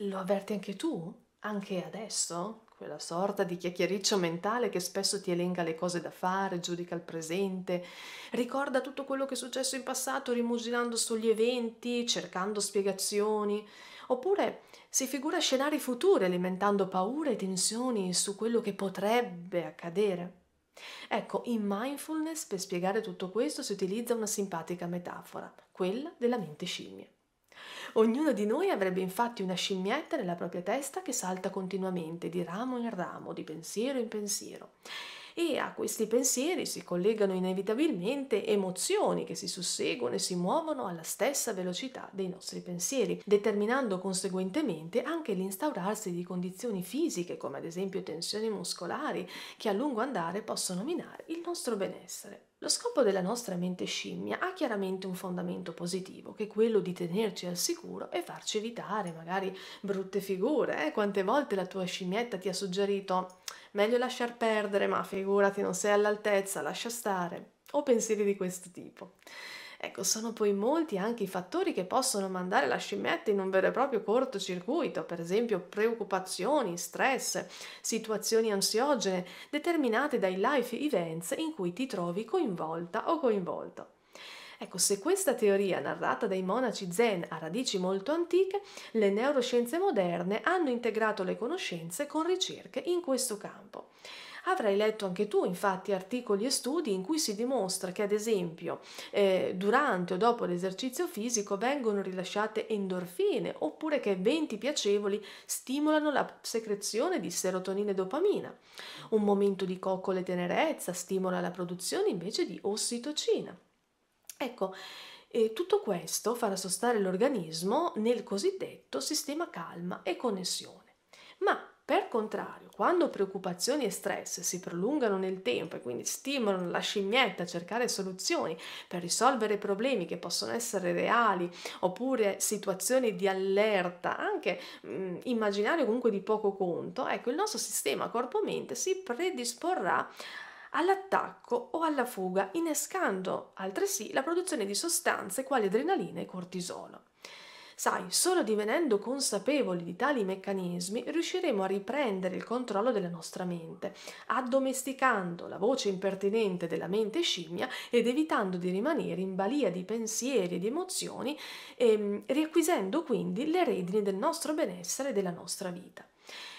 Lo avverti anche tu? Anche adesso? Quella sorta di chiacchiericcio mentale che spesso ti elenca le cose da fare, giudica il presente, ricorda tutto quello che è successo in passato rimuginando sugli eventi, cercando spiegazioni, oppure si figura scenari futuri alimentando paure e tensioni su quello che potrebbe accadere. Ecco, in mindfulness per spiegare tutto questo si utilizza una simpatica metafora, quella della mente scimmia. Ognuno di noi avrebbe infatti una scimmietta nella propria testa che salta continuamente di ramo in ramo, di pensiero in pensiero. E a questi pensieri si collegano inevitabilmente emozioni che si susseguono e si muovono alla stessa velocità dei nostri pensieri, determinando conseguentemente anche l'instaurarsi di condizioni fisiche come ad esempio tensioni muscolari che a lungo andare possono minare il nostro benessere. Lo scopo della nostra mente scimmia ha chiaramente un fondamento positivo, che è quello di tenerci al sicuro e farci evitare magari brutte figure. Eh? Quante volte la tua scimmietta ti ha suggerito meglio lasciar perdere, ma figurati non sei all'altezza, lascia stare, o pensieri di questo tipo. Ecco, sono poi molti anche i fattori che possono mandare la scimmietta in un vero e proprio cortocircuito, per esempio preoccupazioni, stress, situazioni ansiogene determinate dai life events in cui ti trovi coinvolta o coinvolto. Ecco, se questa teoria narrata dai monaci zen ha radici molto antiche, le neuroscienze moderne hanno integrato le conoscenze con ricerche in questo campo. Avrai letto anche tu infatti articoli e studi in cui si dimostra che ad esempio eh, durante o dopo l'esercizio fisico vengono rilasciate endorfine oppure che eventi piacevoli stimolano la secrezione di serotonina e dopamina. Un momento di coccole e tenerezza stimola la produzione invece di ossitocina. Ecco, e eh, tutto questo farà sostare l'organismo nel cosiddetto sistema calma e connessione. Ma per contrario, quando preoccupazioni e stress si prolungano nel tempo e quindi stimolano la scimmietta a cercare soluzioni per risolvere problemi che possono essere reali oppure situazioni di allerta, anche mh, immaginario comunque di poco conto, ecco il nostro sistema corpo-mente si predisporrà all'attacco o alla fuga, innescando altresì la produzione di sostanze quali adrenalina e cortisolo. Sai, solo divenendo consapevoli di tali meccanismi riusciremo a riprendere il controllo della nostra mente, addomesticando la voce impertinente della mente scimmia ed evitando di rimanere in balia di pensieri e di emozioni, ehm, riacquisendo quindi le redini del nostro benessere e della nostra vita.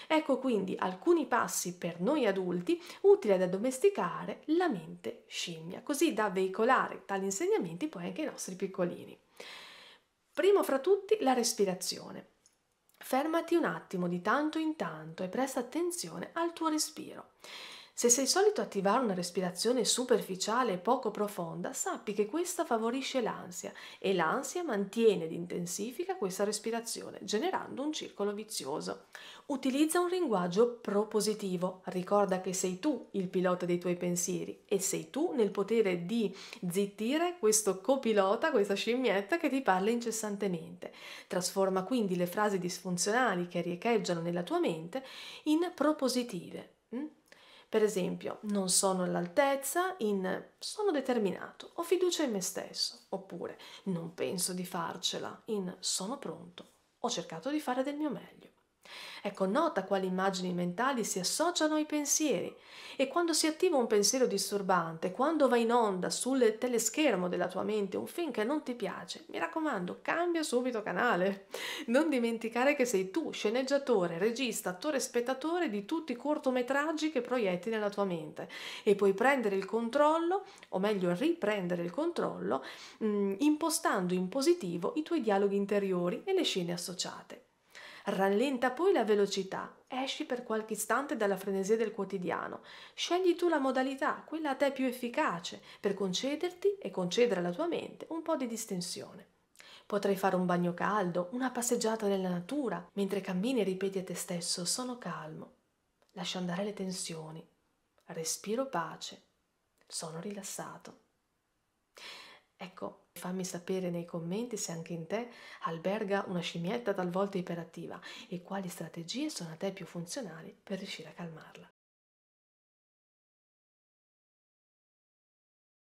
Ecco quindi alcuni passi per noi adulti utili ad addomesticare la mente scimmia, così da veicolare tali insegnamenti poi anche ai nostri piccolini. Primo fra tutti la respirazione. Fermati un attimo di tanto in tanto e presta attenzione al tuo respiro. Se sei solito attivare una respirazione superficiale e poco profonda, sappi che questa favorisce l'ansia e l'ansia mantiene ed intensifica questa respirazione, generando un circolo vizioso. Utilizza un linguaggio propositivo, ricorda che sei tu il pilota dei tuoi pensieri e sei tu nel potere di zittire questo copilota, questa scimmietta che ti parla incessantemente. Trasforma quindi le frasi disfunzionali che riecheggiano nella tua mente in propositive. Mm? Per esempio, non sono all'altezza in sono determinato, ho fiducia in me stesso, oppure non penso di farcela in sono pronto, ho cercato di fare del mio meglio. Ecco, nota quali immagini mentali si associano ai pensieri e quando si attiva un pensiero disturbante, quando va in onda sul teleschermo della tua mente un film che non ti piace, mi raccomando, cambia subito canale. Non dimenticare che sei tu, sceneggiatore, regista, attore, spettatore di tutti i cortometraggi che proietti nella tua mente e puoi prendere il controllo, o meglio riprendere il controllo, mh, mm, impostando in positivo i tuoi dialoghi interiori e le scene associate. Rallenta poi la velocità, esci per qualche istante dalla frenesia del quotidiano, scegli tu la modalità, quella a te più efficace, per concederti e concedere alla tua mente un po' di distensione. Potrai fare un bagno caldo, una passeggiata nella natura, mentre cammini e ripeti a te stesso sono calmo, lascio andare le tensioni, respiro pace, sono rilassato. Ecco, fammi sapere nei commenti se anche in te alberga una scimmietta talvolta iperattiva e quali strategie sono a te più funzionali per riuscire a calmarla.